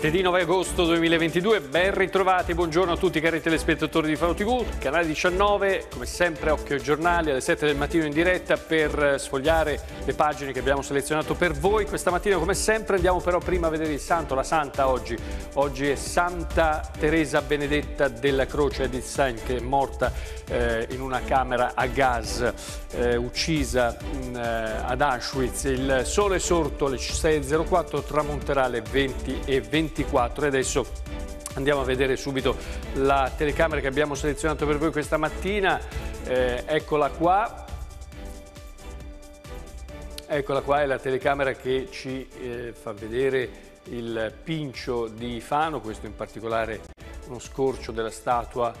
Martedì 9 agosto 2022, ben ritrovati, buongiorno a tutti cari telespettatori di Faro TV, canale 19, come sempre occhio ai giornali alle 7 del mattino in diretta per eh, sfogliare le pagine che abbiamo selezionato per voi. Questa mattina come sempre andiamo però prima a vedere il santo, la santa oggi. Oggi è Santa Teresa Benedetta della Croce di Saint che è morta eh, in una camera a gas, eh, uccisa in, mm, eh, ad Auschwitz. Il sole sorto alle 6.04 tramonterà alle 20.20. 24 e adesso andiamo a vedere subito la telecamera che abbiamo selezionato per voi questa mattina, eh, eccola qua. Eccola qua, è la telecamera che ci eh, fa vedere il pincio di Fano, questo in particolare uno scorcio della statua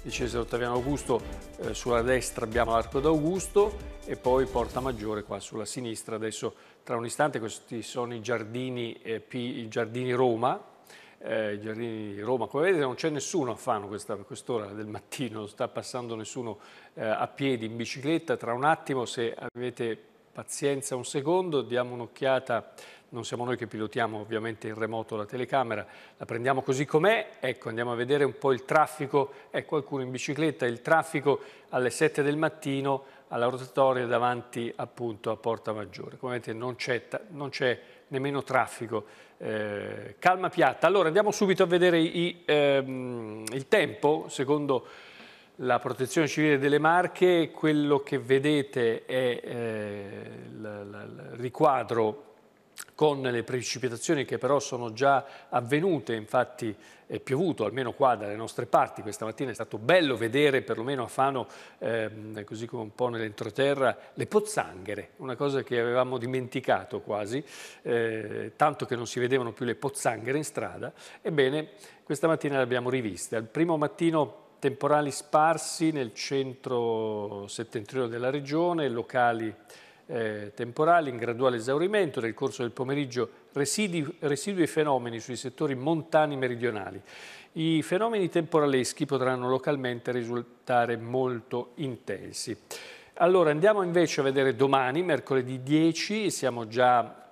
di Cesare Ottaviano Augusto, eh, sulla destra abbiamo l'arco d'Augusto e poi Porta Maggiore qua sulla sinistra. Adesso tra un istante questi sono i giardini, eh, P, i giardini Roma, eh, i giardini di Roma. Come vedete non c'è nessuno a Fano a quest'ora del mattino, non sta passando nessuno eh, a piedi, in bicicletta. Tra un attimo, se avete pazienza un secondo, diamo un'occhiata non siamo noi che pilotiamo ovviamente in remoto la telecamera, la prendiamo così com'è, ecco andiamo a vedere un po' il traffico, È qualcuno in bicicletta, il traffico alle 7 del mattino alla rotatoria davanti appunto a Porta Maggiore. Come vedete non c'è nemmeno traffico. Eh, calma piatta. Allora andiamo subito a vedere i, ehm, il tempo. Secondo la protezione civile delle Marche, quello che vedete è eh, il riquadro con le precipitazioni che però sono già avvenute, infatti è piovuto almeno qua dalle nostre parti questa mattina, è stato bello vedere perlomeno a Fano, ehm, così come un po' nell'entroterra, le pozzanghere, una cosa che avevamo dimenticato quasi, eh, tanto che non si vedevano più le pozzanghere in strada, ebbene questa mattina le abbiamo riviste. Al primo mattino temporali sparsi nel centro settentrione della regione, locali eh, temporali in graduale esaurimento, nel corso del pomeriggio residui, residui fenomeni sui settori montani meridionali. I fenomeni temporaleschi potranno localmente risultare molto intensi. Allora andiamo invece a vedere domani, mercoledì 10, siamo già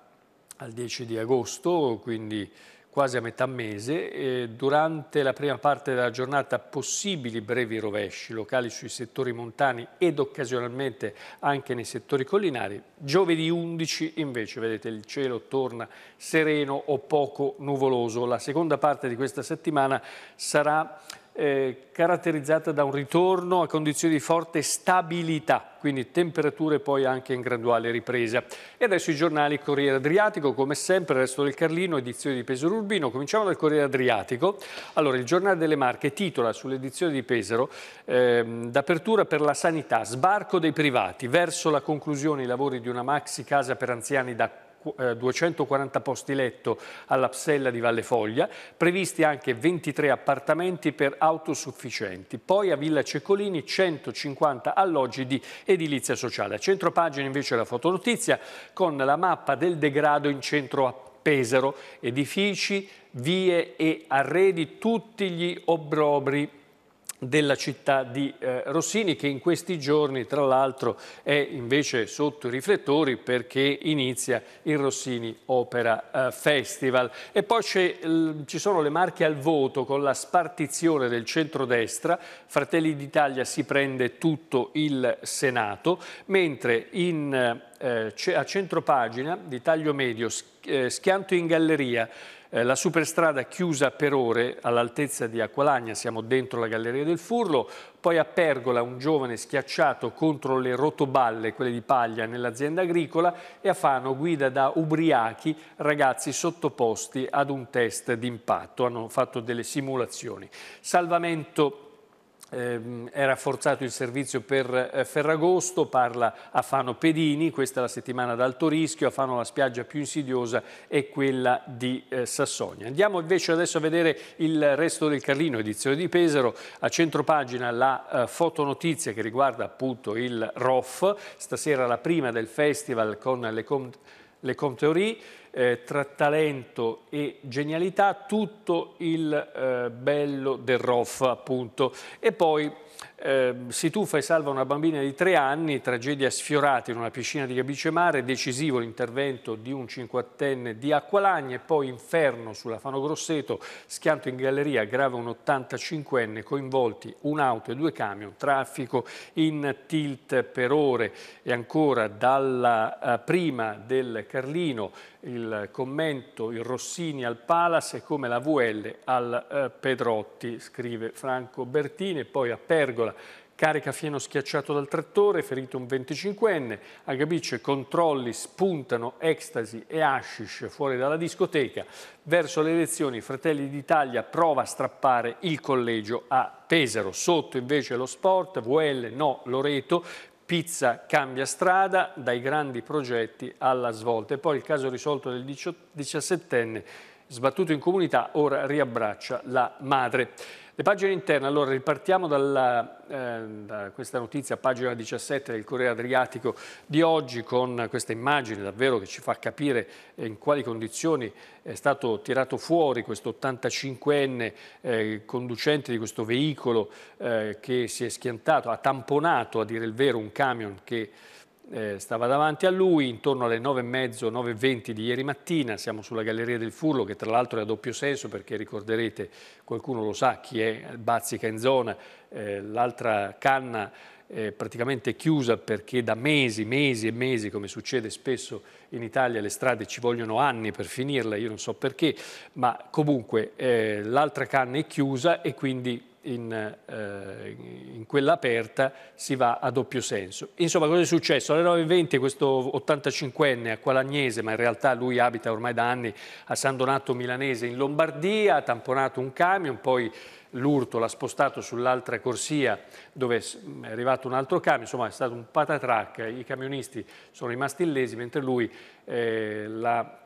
al 10 di agosto, quindi quasi a metà mese, durante la prima parte della giornata possibili brevi rovesci locali sui settori montani ed occasionalmente anche nei settori collinari. Giovedì 11 invece, vedete, il cielo torna sereno o poco nuvoloso. La seconda parte di questa settimana sarà eh, caratterizzata da un ritorno a condizioni di forte stabilità, quindi temperature poi anche in graduale ripresa. E adesso i giornali Corriere Adriatico, come sempre, Resto del Carlino, edizione di Pesaro Urbino. Cominciamo dal Corriere Adriatico. Allora, il giornale delle Marche titola sull'edizione di Pesaro ehm, d'apertura per la sanità, sbarco dei privati verso la conclusione i lavori di una maxi casa per anziani da 240 eh, posti letto alla Psella di Valle Foglia, previsti anche 23 appartamenti per autosufficienti. Poi a Villa Ceccolini 150 alloggi di edilizia sociale. A centro pagina invece la fotonotizia con la mappa del degrado in centro a Pesaro, edifici, vie e arredi, tutti gli obrobri della città di eh, Rossini che in questi giorni tra l'altro è invece sotto i riflettori perché inizia il Rossini Opera eh, Festival e poi ci sono le marche al voto con la spartizione del centrodestra Fratelli d'Italia si prende tutto il Senato mentre in, eh, a centropagina di taglio medio eh, schianto in galleria eh, la superstrada chiusa per ore all'altezza di Acqualagna, siamo dentro la Galleria del Furlo, poi a Pergola un giovane schiacciato contro le rotoballe, quelle di paglia, nell'azienda agricola e a Fano guida da ubriachi ragazzi sottoposti ad un test d'impatto, hanno fatto delle simulazioni. Salvamento Ehm, era forzato il servizio per eh, Ferragosto, parla a Fano Pedini, questa è la settimana ad alto rischio, a Fano la spiaggia più insidiosa è quella di eh, Sassonia. Andiamo invece adesso a vedere il resto del Carlino, edizione di Pesaro, a centropagina la eh, fotonotizia che riguarda appunto il ROF, stasera la prima del festival con le, com le Comteorie, eh, tra talento e genialità, tutto il eh, bello del Roff appunto. E poi Ehm, si tuffa e salva una bambina di tre anni, tragedia sfiorata in una piscina di Gabicemare, decisivo l'intervento di un cinquantenne di e poi inferno sulla Fano Grosseto, schianto in galleria, grave un 85enne, coinvolti un'auto e due camion, traffico in tilt per ore e ancora dalla eh, prima del Carlino il commento, il Rossini al Palace e come la VL al eh, Pedrotti, scrive Franco Bertini, e poi a Pergola Carica fieno schiacciato dal trattore, ferito un 25enne. A Gabice controlli spuntano ecstasy e hashish fuori dalla discoteca. Verso le elezioni Fratelli d'Italia prova a strappare il collegio a Pesaro. Sotto invece lo sport, VL no Loreto, Pizza cambia strada dai grandi progetti alla svolta. E poi il caso risolto del 17enne, sbattuto in comunità, ora riabbraccia la madre. Le pagine interne, allora ripartiamo dalla, eh, da questa notizia, pagina 17 del Corriere Adriatico di oggi con questa immagine davvero che ci fa capire in quali condizioni è stato tirato fuori questo 85enne eh, conducente di questo veicolo eh, che si è schiantato, ha tamponato a dire il vero un camion che eh, stava davanti a lui intorno alle 9.30, 9.20 di ieri mattina, siamo sulla Galleria del Furlo che tra l'altro è a doppio senso perché ricorderete, qualcuno lo sa, chi è bazzica in zona, eh, l'altra canna eh, praticamente chiusa perché da mesi, mesi e mesi, come succede spesso in Italia, le strade ci vogliono anni per finirle, io non so perché, ma comunque eh, l'altra canna è chiusa e quindi in, eh, in, quella aperta si va a doppio senso. Insomma, cosa è successo? Alle 9.20 questo 85enne a acqualagnese, ma in realtà lui abita ormai da anni a San Donato Milanese in Lombardia, ha tamponato un camion, poi l'urto l'ha spostato sull'altra corsia dove mm, è arrivato un altro camion, insomma è stato un patatrac, i camionisti sono rimasti illesi mentre lui eh, l'ha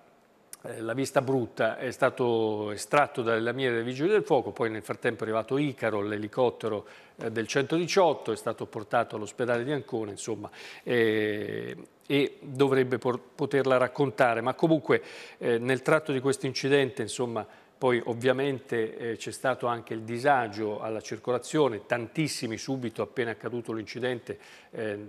eh, la vista brutta è stato estratto dalle lamiere dei vigili del fuoco, poi nel frattempo è arrivato Icaro, l'elicottero eh, del 118, è stato portato all'ospedale di Ancona, insomma, e, eh, e dovrebbe poterla raccontare. Ma comunque eh, nel tratto di questo incidente, insomma, poi ovviamente eh, c'è stato anche il disagio alla circolazione, tantissimi subito appena accaduto l'incidente eh,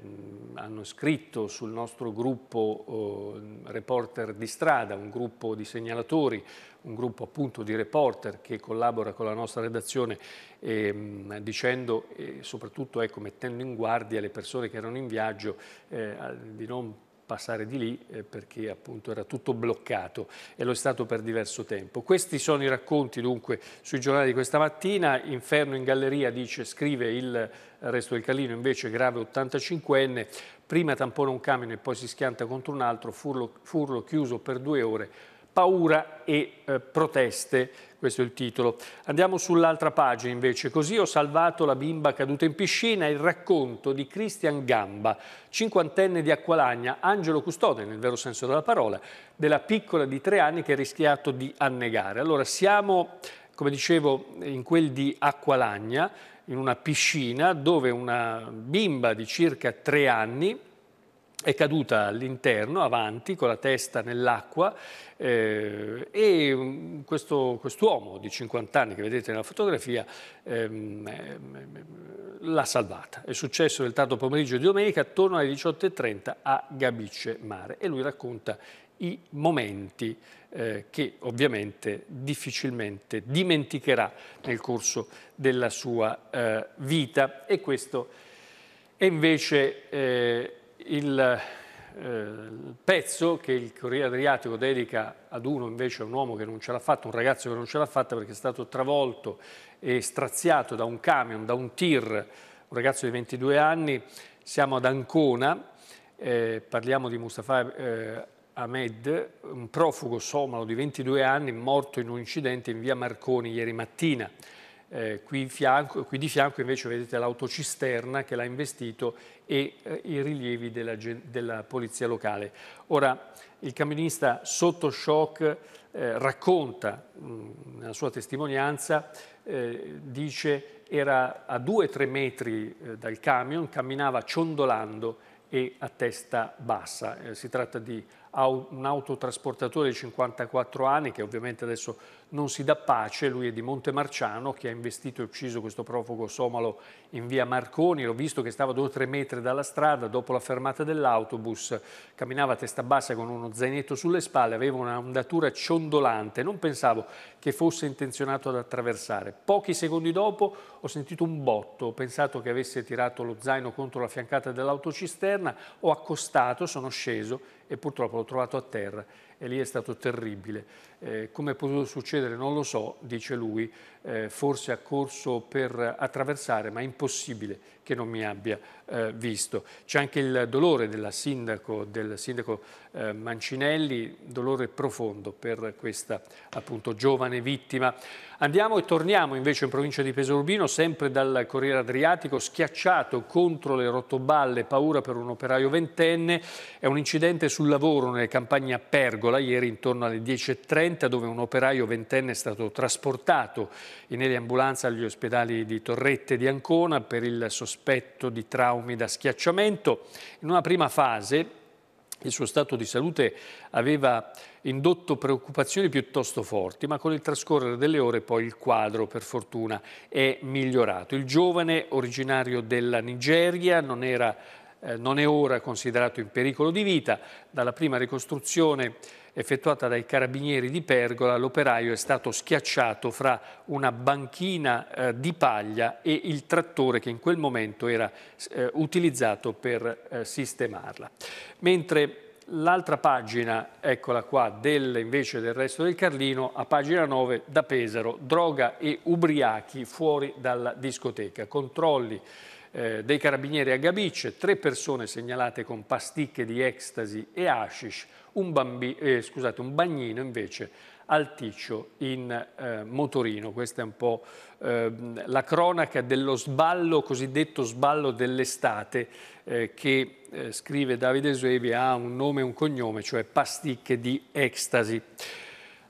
hanno scritto sul nostro gruppo eh, reporter di strada, un gruppo di segnalatori, un gruppo appunto di reporter che collabora con la nostra redazione ehm, dicendo e soprattutto ecco, mettendo in guardia le persone che erano in viaggio eh, di non passare di lì eh, perché appunto era tutto bloccato e lo è stato per diverso tempo. Questi sono i racconti dunque sui giornali di questa mattina, Inferno in galleria dice, scrive il resto del Calino invece grave 85enne, prima tampona un camion e poi si schianta contro un altro, furlo, furlo chiuso per due ore, Paura e eh, proteste, questo è il titolo. Andiamo sull'altra pagina invece. Così ho salvato la bimba caduta in piscina, il racconto di Cristian Gamba, cinquantenne di Acqualagna, angelo custode nel vero senso della parola, della piccola di tre anni che ha rischiato di annegare. Allora siamo, come dicevo, in quel di Acqualagna, in una piscina dove una bimba di circa tre anni è caduta all'interno, avanti, con la testa nell'acqua eh, e mm, questo quest'uomo di 50 anni che vedete nella fotografia ehm, ehm, l'ha salvata. È successo nel tardo pomeriggio di domenica attorno alle 18.30 a Gabice Mare e lui racconta i momenti eh, che ovviamente difficilmente dimenticherà nel corso della sua eh, vita e questo è invece eh, il, eh, pezzo che il Corriere Adriatico dedica ad uno invece, a un uomo che non ce l'ha fatta, un ragazzo che non ce l'ha fatta perché è stato travolto e straziato da un camion, da un tir, un ragazzo di 22 anni, siamo ad Ancona, eh, parliamo di Mustafa eh, Ahmed, un profugo somalo di 22 anni morto in un incidente in via Marconi ieri mattina. Eh, qui, fianco, qui, di fianco invece vedete l'autocisterna che l'ha investito e eh, i rilievi della, della, polizia locale. Ora il camionista sotto shock eh, racconta mh, mm, nella sua testimonianza, eh, dice era a 2-3 metri eh, dal camion, camminava ciondolando e a testa bassa. Eh, si tratta di un autotrasportatore di 54 anni che ovviamente adesso non si dà pace, lui è di Montemarciano che ha investito e ucciso questo profugo somalo in via Marconi, l'ho visto che stava due o tre metri dalla strada dopo la fermata dell'autobus, camminava a testa bassa con uno zainetto sulle spalle, aveva una ciondolante, non pensavo che fosse intenzionato ad attraversare. Pochi secondi dopo ho sentito un botto, ho pensato che avesse tirato lo zaino contro la fiancata dell'autocisterna, ho accostato, sono sceso e purtroppo l'ho trovato a terra e lì è stato terribile. Eh, Come è potuto succedere non lo so, dice lui, eh, forse ha corso per attraversare, ma è impossibile che non mi abbia eh, visto. C'è anche il dolore sindaco, del sindaco eh, Mancinelli, dolore profondo per questa appunto giovane vittima. Andiamo e torniamo invece in provincia di Pesorbino, sempre dal Corriere Adriatico, schiacciato contro le rotoballe, paura per un operaio ventenne. È un incidente sul lavoro nelle campagne a Pergola, ieri intorno alle 10.30, dove un operaio ventenne è stato trasportato in eliambulanza agli ospedali di Torrette di Ancona per il sospetto sospetto di traumi da schiacciamento. In una prima fase il suo stato di salute aveva indotto preoccupazioni piuttosto forti, ma con il trascorrere delle ore poi il quadro, per fortuna, è migliorato. Il giovane, originario della Nigeria, non era eh, non è ora considerato in pericolo di vita. Dalla prima ricostruzione effettuata dai carabinieri di Pergola, l'operaio è stato schiacciato fra una banchina eh, di paglia e il trattore che in quel momento era eh, utilizzato per eh, sistemarla. Mentre l'altra pagina, eccola qua, del, invece del resto del Carlino, a pagina 9, da Pesaro, droga e ubriachi fuori dalla discoteca, controlli eh, dei carabinieri a Gabice, tre persone segnalate con pasticche di ecstasy e hashish, un, bambi, eh, scusate, un bagnino invece al Ticcio in eh, motorino. Questa è un po' ehm, la cronaca dello sballo, cosiddetto sballo dell'estate, eh, che eh, scrive Davide Eusebio ha un nome e un cognome, cioè pasticche di ecstasy.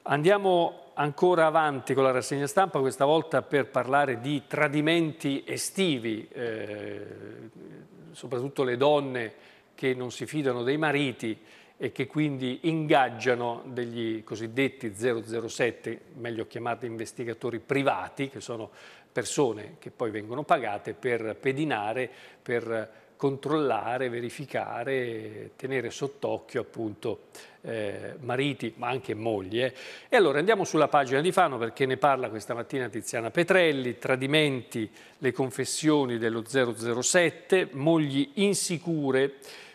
Andiamo ancora avanti con la rassegna stampa, questa volta per parlare di tradimenti estivi, eh, soprattutto le donne che non si fidano dei mariti e che quindi ingaggiano degli cosiddetti 007, meglio chiamati investigatori privati, che sono persone che poi vengono pagate per pedinare, per controllare, verificare, tenere sott'occhio appunto eh, mariti ma anche mogli. Eh. E allora andiamo sulla pagina di Fano perché ne parla questa mattina Tiziana Petrelli, tradimenti, le confessioni dello 007, mogli insicure,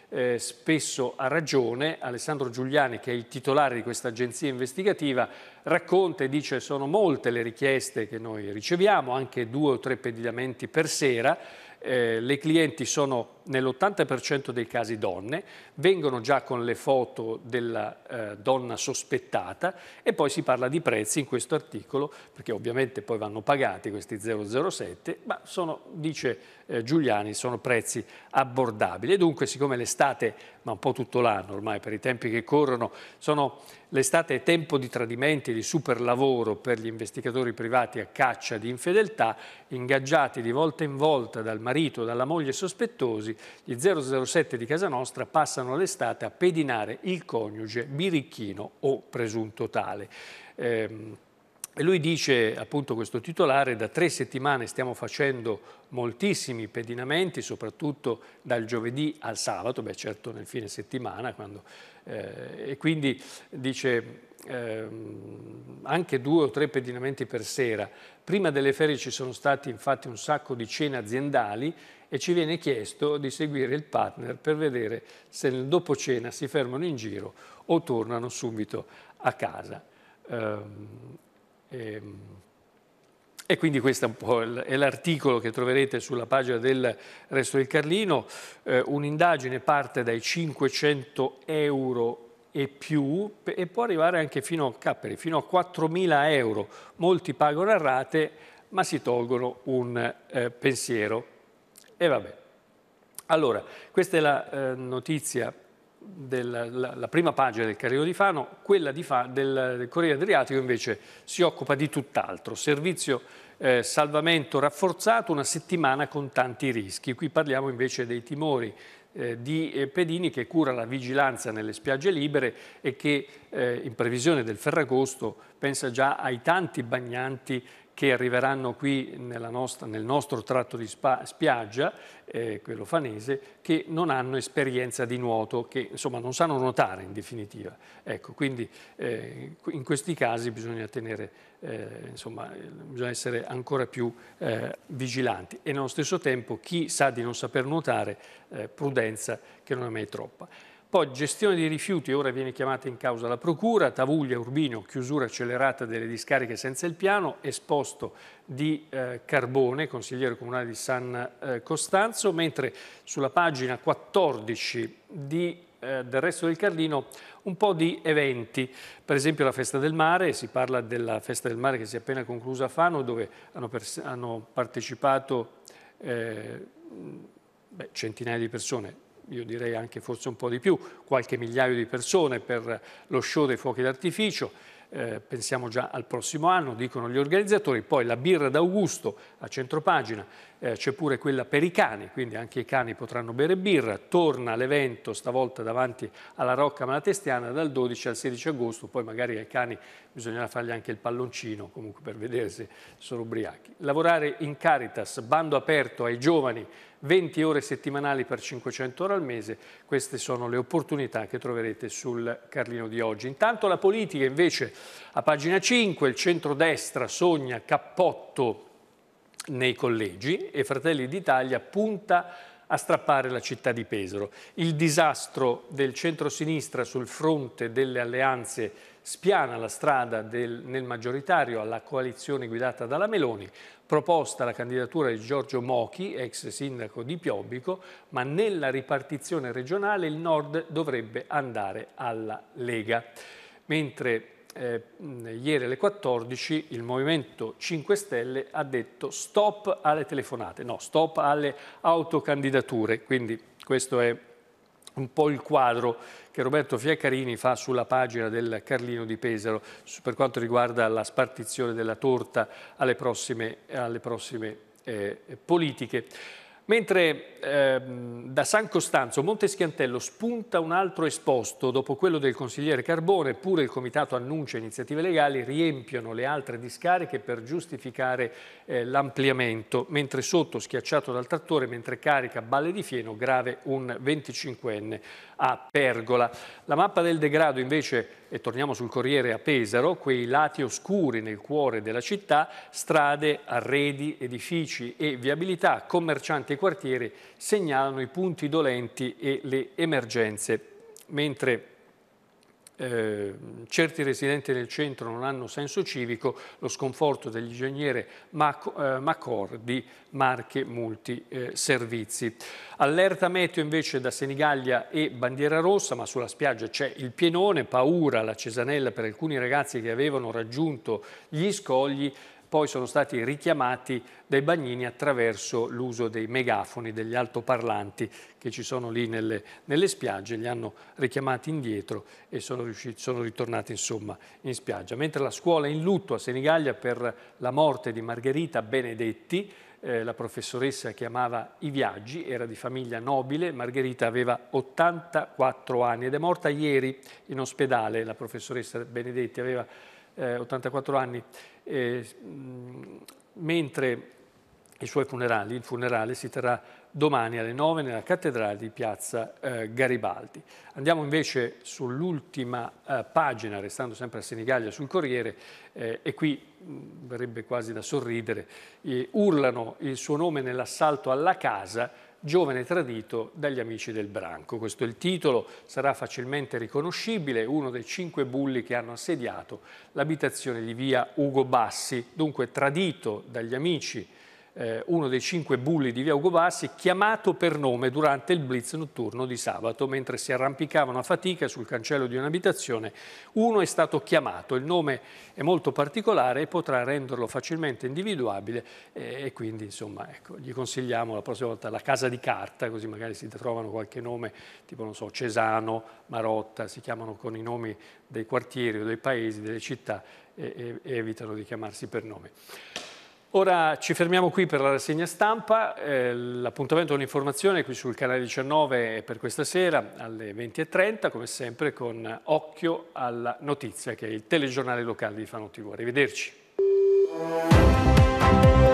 eh, spesso a ragione, Alessandro Giuliani che è il titolare di questa agenzia investigativa racconta e dice sono molte le richieste che noi riceviamo, anche due o tre pedinamenti per sera, eh, le clienti sono nell'80% dei casi donne, vengono già con le foto della eh, donna sospettata e poi si parla di prezzi in questo articolo, perché ovviamente poi vanno pagati questi 007, ma sono, dice eh, Giuliani, sono prezzi abbordabili. E dunque, siccome l'estate, ma un po' tutto l'anno ormai per i tempi che corrono, sono l'estate è tempo di tradimenti, di super lavoro per gli investigatori privati a caccia di infedeltà, ingaggiati di volta in volta dal marito o dalla moglie sospettosi, gli 007 di casa nostra passano l'estate a pedinare il coniuge birichino o presunto tale. Ehm, e lui dice, appunto questo titolare, da tre settimane stiamo facendo moltissimi pedinamenti, soprattutto dal giovedì al sabato, beh certo nel fine settimana, quando, eh, e quindi dice eh, anche due o tre pedinamenti per sera. Prima delle ferie ci sono stati infatti un sacco di cene aziendali e ci viene chiesto di seguire il partner per vedere se nel dopo cena si fermano in giro o tornano subito a casa. E, ehm, ehm, e quindi questo è l'articolo che troverete sulla pagina del Resto del Carlino. Eh, un'indagine parte dai 500 euro e più e può arrivare anche fino a, Capperi, fino a 4.000 euro. Molti pagano a rate ma si tolgono un eh, pensiero. E vabbè. Allora, questa è la eh, notizia della la, la prima pagina del Carriero di Fano, quella di Fa, del, del Corriere Adriatico invece si occupa di tutt'altro, servizio eh, salvamento rafforzato, una settimana con tanti rischi. Qui parliamo invece dei timori eh, di eh, Pedini che cura la vigilanza nelle spiagge libere e che eh, in previsione del Ferragosto pensa già ai tanti bagnanti che arriveranno qui nostra, nel nostro tratto di spa, spiaggia, eh, quello fanese, che non hanno esperienza di nuoto, che insomma non sanno nuotare in definitiva. Ecco, quindi eh, in questi casi bisogna, tenere, eh, insomma, bisogna essere ancora più eh, vigilanti e nello stesso tempo chi sa di non saper nuotare, eh, prudenza che non è mai troppa. Poi gestione dei rifiuti, ora viene chiamata in causa la procura, Tavuglia, Urbino, chiusura accelerata delle discariche senza il piano, esposto di eh, Carbone, consigliere comunale di San eh, Costanzo, mentre sulla pagina 14 di eh, del resto del Carlino un po' di eventi, per esempio la Festa del Mare, si parla della Festa del Mare che si è appena conclusa a Fano dove hanno, hanno partecipato eh, beh, centinaia di persone, io direi anche forse un po' di più, qualche migliaio di persone per lo show dei fuochi d'artificio, eh, pensiamo già al prossimo anno, dicono gli organizzatori, poi la birra d'Augusto a centropagina, eh, c'è pure quella per i cani, quindi anche i cani potranno bere birra, torna l'evento stavolta davanti alla Rocca Malatestiana dal 12 al 16 agosto, poi magari ai cani bisognerà fargli anche il palloncino comunque per vedere se sono ubriachi. Lavorare in Caritas, bando aperto ai giovani 20 ore settimanali per 500 ore al mese, queste sono le opportunità che troverete sul Carlino di oggi. Intanto la politica invece a pagina 5, il centrodestra sogna cappotto nei collegi e Fratelli d'Italia punta a strappare la città di Pesaro. Il disastro del centro-sinistra sul fronte delle alleanze spiana la strada del, nel maggioritario alla coalizione guidata dalla Meloni, proposta la candidatura di Giorgio Mochi, ex sindaco di Piobbico, ma nella ripartizione regionale il nord dovrebbe andare alla Lega. Mentre eh, ieri alle 14 il Movimento 5 Stelle ha detto stop alle telefonate, no, stop alle autocandidature, quindi questo è un po' il quadro che Roberto Fiaccarini fa sulla pagina del Carlino di Pesaro per quanto riguarda la spartizione della torta alle prossime, alle prossime eh, politiche. Mentre eh, da San Costanzo Monte Schiantello, spunta un altro esposto, dopo quello del consigliere Carbone, pure il comitato annuncia iniziative legali, riempiono le altre discariche per giustificare eh, l'ampliamento, mentre sotto, schiacciato dal trattore, mentre carica balle di fieno, grave un 25enne a Pergola. La mappa del degrado invece, e torniamo sul Corriere a Pesaro, quei lati oscuri nel cuore della città, strade, arredi, edifici e viabilità, commercianti i quartieri segnalano i punti dolenti e le emergenze, mentre eh, certi residenti del centro non hanno senso civico, lo sconforto dell'ingegnere Mac eh, Macor di Marche Multiservizi. eh, Allerta meteo invece da Senigallia e Bandiera Rossa, ma sulla spiaggia c'è il pienone, paura la Cesanella per alcuni ragazzi che avevano raggiunto gli scogli, poi sono stati richiamati dai bagnini attraverso l'uso dei megafoni, degli altoparlanti che ci sono lì nelle, nelle spiagge, li hanno richiamati indietro e sono, riusciti, sono ritornati insomma, in spiaggia. Mentre la scuola è in lutto a Senigallia per la morte di Margherita Benedetti, eh, la professoressa che amava i viaggi, era di famiglia nobile, Margherita aveva 84 anni ed è morta ieri in ospedale, la professoressa Benedetti aveva eh, 84 anni eh, mentre i suoi funerali, il funerale si terrà domani alle 9 nella cattedrale di Piazza eh, Garibaldi. Andiamo invece sull'ultima eh, pagina, restando sempre a Senigallia sul Corriere, eh, e qui mh, verrebbe quasi da sorridere, eh, urlano il suo nome nell'assalto alla casa Giovane tradito dagli amici del branco. Questo è il titolo, sarà facilmente riconoscibile, uno dei cinque bulli che hanno assediato l'abitazione di via Ugo Bassi, dunque tradito dagli amici eh, uno dei cinque bulli di via Ugo Bassi, chiamato per nome durante il blitz notturno di sabato. Mentre si arrampicavano a fatica sul cancello di un'abitazione, uno è stato chiamato. Il nome è molto particolare e potrà renderlo facilmente individuabile eh, e quindi insomma, ecco, gli consigliamo la prossima volta la casa di carta, così magari si trovano qualche nome tipo non so, Cesano, Marotta, si chiamano con i nomi dei quartieri o dei paesi, delle città e, e evitano di chiamarsi per nome. Ora ci fermiamo qui per la rassegna stampa, eh, l'appuntamento con l'informazione qui sul canale 19 è per questa sera alle 20.30, come sempre con Occhio alla Notizia, che è il telegiornale locale di Fano TV. Arrivederci.